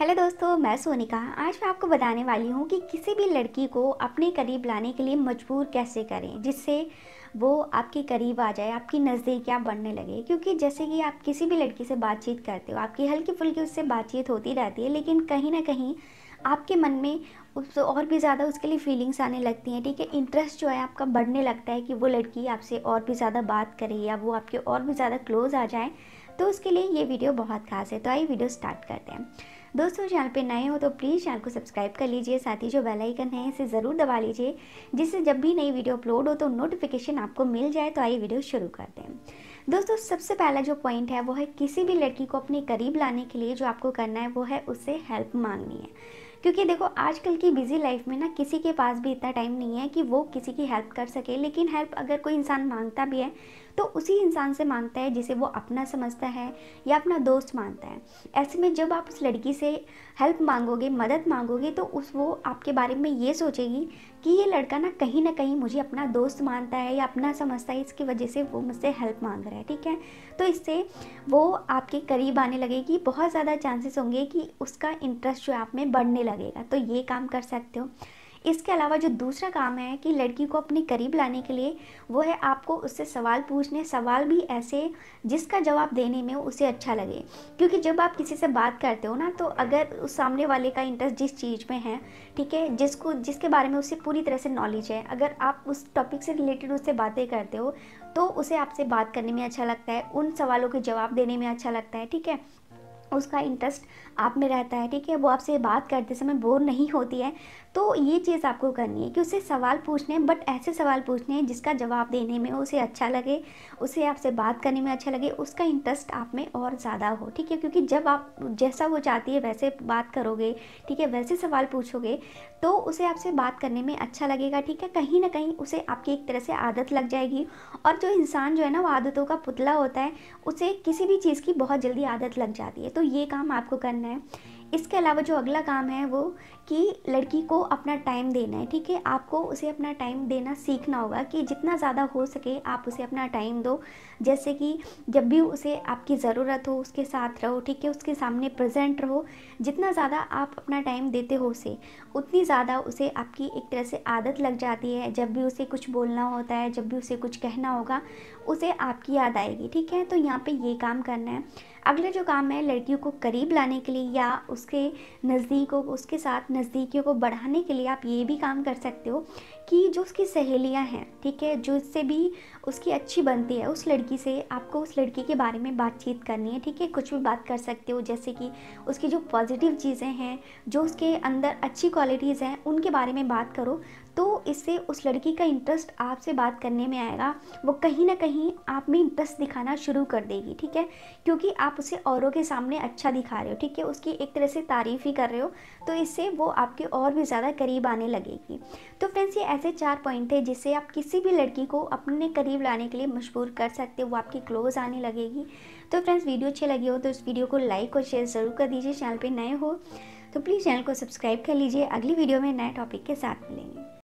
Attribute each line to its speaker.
Speaker 1: hello दोस्तों मैं सोनिका आज मैं आपको बताने वाली हूँ कि किसी भी लड़की को अपने करीब लाने के लिए मजबूर कैसे करें जिससे वो आपके करीब आ जाए आपकी नज़दीकियाँ बढ़ने लगे क्योंकि जैसे कि आप किसी भी लड़की से बातचीत करते हो आपकी हल्की फुल्की उससे बातचीत होती रहती है लेकिन कहीं ना कहीं आपके मन में उस और भी ज़्यादा उसके लिए फीलिंग्स आने लगती हैं ठीक है इंटरेस्ट जो है आपका बढ़ने लगता है कि वो लड़की आपसे और भी ज़्यादा बात करे या वो आपके और भी ज़्यादा क्लोज आ जाए तो उसके लिए ये वीडियो बहुत खास है तो आइए वीडियो स्टार्ट करते हैं दोस्तों चैनल पे नए हो तो प्लीज़ चैनल को सब्सक्राइब कर लीजिए साथ ही जो बेल आइकन है इसे ज़रूर दबा लीजिए जिससे जब भी नई वीडियो अपलोड हो तो नोटिफिकेशन आपको मिल जाए तो आइए वीडियो शुरू कर दें दोस्तों सबसे पहला जो पॉइंट है वो है किसी भी लड़की को अपने करीब लाने के लिए जो आपको करना है वो है उससे हेल्प मांगनी है क्योंकि देखो आजकल की बिज़ी लाइफ में ना किसी के पास भी इतना टाइम नहीं है कि वो किसी की हेल्प कर सके लेकिन हेल्प अगर कोई इंसान मांगता भी है तो उसी इंसान से मांगता है जिसे वो अपना समझता है या अपना दोस्त मानता है ऐसे में जब आप उस लड़की से हेल्प मांगोगे मदद मांगोगे तो उस वो आपके बारे में ये सोचेगी कि ये लड़का ना कहीं ना कहीं मुझे अपना दोस्त मानता है या अपना समझता है इसकी वजह से वो मुझसे हेल्प मांग रहा है ठीक है तो इससे वो आपके करीब आने लगेगी बहुत ज़्यादा चांसेस होंगे कि उसका इंटरेस्ट जो आप में बढ़ने लगेगा तो ये काम कर सकते हो इसके अलावा जो दूसरा काम है कि लड़की को अपने करीब लाने के लिए वो है आपको उससे सवाल पूछने सवाल भी ऐसे जिसका जवाब देने में उसे अच्छा लगे क्योंकि जब आप किसी से बात करते हो ना तो अगर उस सामने वाले का इंटरेस्ट जिस चीज़ में है ठीक है जिसको जिसके बारे में उसे पूरी तरह से नॉलेज है अगर आप उस टॉपिक से रिलेटेड उससे बातें करते हो तो उसे आपसे बात करने में अच्छा लगता है उन सवालों के जवाब देने में अच्छा लगता है ठीक है उसका इंटरेस्ट आप में रहता है ठीक है वो आपसे बात करते समय बोर नहीं होती है तो ये चीज़ आपको करनी है कि उससे सवाल पूछने हैं बट ऐसे सवाल पूछने हैं जिसका जवाब देने में उसे अच्छा लगे उसे आपसे बात करने में अच्छा लगे उसका इंटरेस्ट आप में और ज़्यादा हो ठीक है क्योंकि जब आप जैसा वो चाहती है वैसे बात करोगे ठीक है वैसे सवाल पूछोगे तो उसे आपसे बात करने में अच्छा लगेगा ठीक है कहीं ना कहीं उसे आपकी एक तरह से आदत लग जाएगी और जो इंसान जो है ना वो आदतों का पुतला होता है उसे किसी भी चीज़ की बहुत जल्दी आदत लग जाती है तो ये काम आपको करना है इसके अलावा जो अगला काम है वो कि लड़की को अपना टाइम देना है ठीक है आपको उसे अपना टाइम देना सीखना होगा कि जितना ज़्यादा हो सके आप उसे अपना टाइम दो जैसे कि जब भी उसे आपकी ज़रूरत हो उसके साथ रहो ठीक है उसके सामने प्रेजेंट रहो जितना ज़्यादा आप अपना टाइम देते हो उसे उतनी ज़्यादा उसे आपकी एक तरह से आदत लग जाती है जब भी उसे कुछ बोलना होता है जब भी उसे कुछ कहना होगा उसे आपकी याद आएगी ठीक है तो यहाँ पर ये काम करना है अगला जो काम है लड़कियों को करीब लाने के लिए या उसके को उसके साथ नज़दीकियों को बढ़ाने के लिए आप ये भी काम कर सकते हो कि जो उसकी सहेलियाँ हैं ठीक है जो इससे भी उसकी अच्छी बनती है उस लड़की से आपको उस लड़की के बारे में बातचीत करनी है ठीक है कुछ भी बात कर सकते हो जैसे कि उसकी जो पॉजिटिव चीज़ें हैं जो उसके अंदर अच्छी क्वालिटीज़ हैं उनके बारे में बात करो तो इससे उस लड़की का इंटरेस्ट आपसे बात करने में आएगा वो कहीं ना कहीं आप में इंटरेस्ट दिखाना शुरू कर देगी ठीक है क्योंकि आप उसे औरों के सामने अच्छा दिखा रहे हो ठीक है उसकी एक तरह से तारीफ़ ही कर रहे हो तो इससे वो आपके और भी ज़्यादा करीब आने लगेगी तो फ्रेंड्स ये ऐसे चार पॉइंट थे जिससे आप किसी भी लड़की को अपने करीब लाने के लिए मजबूर कर सकते हो वो आपकी क्लोज़ आने लगेगी तो फ्रेंड्स वीडियो अच्छी लगी हो तो इस वीडियो को लाइक और शेयर ज़रूर कर दीजिए चैनल पर नए हो तो प्लीज़ चैनल को सब्सक्राइब कर लीजिए अगली वीडियो में नए टॉपिक के साथ मिलेंगे